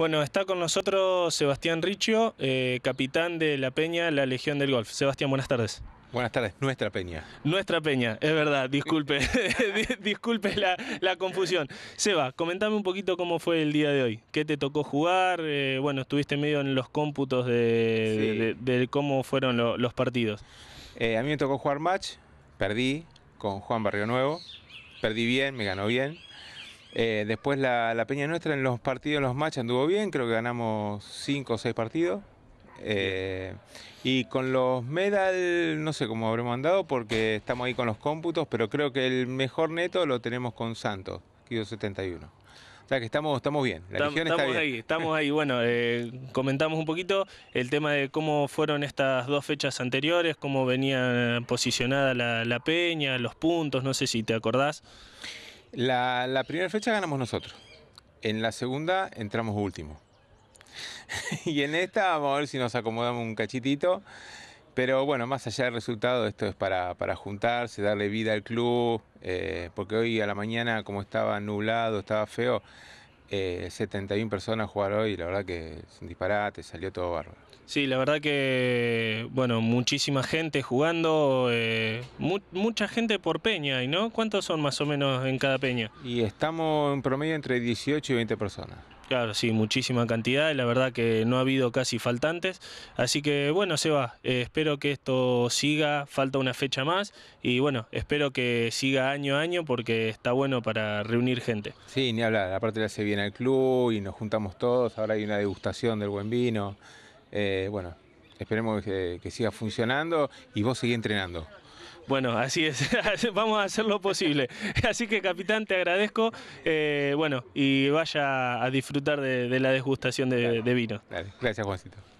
Bueno, está con nosotros Sebastián Riccio, eh, capitán de la Peña, la Legión del Golf. Sebastián, buenas tardes. Buenas tardes, nuestra peña. Nuestra peña, es verdad, disculpe, disculpe la, confusión. Seba, comentame un poquito cómo fue el día de hoy. ¿Qué te tocó jugar? Eh, bueno, estuviste medio en los cómputos de, cómo fueron los partidos. Eh, a mí me tocó jugar match, perdí con Juan Barrio Nuevo, perdí bien, me ganó bien. Eh, después la, Peña Nuestra en los partidos, en los matches anduvo bien, creo que ganamos 5 o 6 partidos. Eh, y con los medal, no sé cómo habremos andado porque estamos ahí con los cómputos, pero creo que el mejor neto lo tenemos con Santos, Kido 71. O sea que estamos, estamos bien. estamos, ahí, estamos ahí. Bueno, eh, comentamos un poquito el tema de cómo fueron estas dos fechas anteriores, cómo venía posicionada la, la peña, los puntos, no sé si te acordás. La, primera fecha ganamos nosotros. En la segunda entramos último. y en esta vamos a ver si nos acomodamos un cachitito. Pero bueno, más allá del resultado, esto es para, juntarse, darle vida al club, eh, porque hoy a la mañana, como estaba nublado, estaba feo, 71 eh, personas jugar hoy la verdad que es disparate, salió todo bárbaro. Sí, la verdad que, bueno, muchísima gente jugando, eh, mucha gente por peña, ¿y no? ¿Cuántos son más o menos en cada peña? Y estamos en promedio entre 18 y 20 personas. Claro, sí, muchísima cantidad. La verdad que no ha habido casi faltantes. Así que bueno, se va. Eh, espero que esto siga. Falta una fecha más. Y bueno, espero que siga año a año porque está bueno para reunir gente. Sí, ni hablar. Aparte le hace bien al club y nos juntamos todos. Ahora hay una degustación del buen vino. Eh, bueno, esperemos que, siga funcionando y vos sigue entrenando. Bueno, así es, vamos a hacer lo posible. Así que capitán, te agradezco, eh, bueno, y vaya a disfrutar de, la degustación de, vino. Gracias, Juancito.